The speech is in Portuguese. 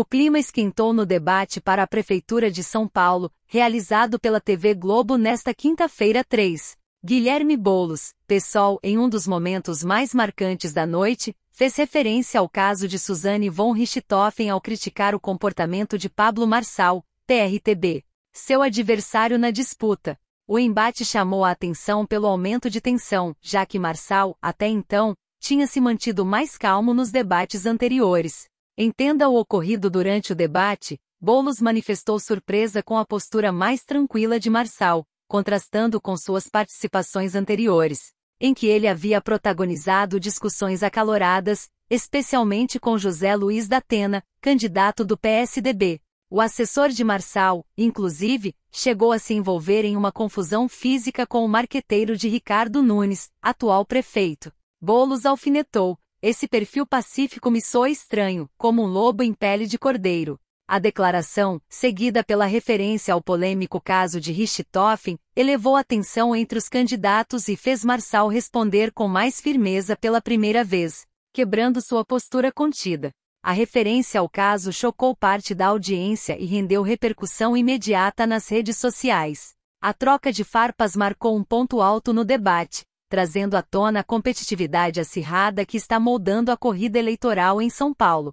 O clima esquentou no debate para a Prefeitura de São Paulo, realizado pela TV Globo nesta quinta-feira 3. Guilherme Bolos, pessoal, em um dos momentos mais marcantes da noite, fez referência ao caso de Suzane von Richthofen ao criticar o comportamento de Pablo Marçal, PRTB, seu adversário na disputa. O embate chamou a atenção pelo aumento de tensão, já que Marçal, até então, tinha se mantido mais calmo nos debates anteriores. Entenda o ocorrido durante o debate, Boulos manifestou surpresa com a postura mais tranquila de Marçal, contrastando com suas participações anteriores, em que ele havia protagonizado discussões acaloradas, especialmente com José Luiz da Atena, candidato do PSDB. O assessor de Marçal, inclusive, chegou a se envolver em uma confusão física com o marqueteiro de Ricardo Nunes, atual prefeito. Boulos alfinetou, esse perfil pacífico me soa estranho, como um lobo em pele de cordeiro. A declaração, seguida pela referência ao polêmico caso de Richthofen, elevou a tensão entre os candidatos e fez Marçal responder com mais firmeza pela primeira vez, quebrando sua postura contida. A referência ao caso chocou parte da audiência e rendeu repercussão imediata nas redes sociais. A troca de farpas marcou um ponto alto no debate, trazendo à tona a competitividade acirrada que está moldando a corrida eleitoral em São Paulo.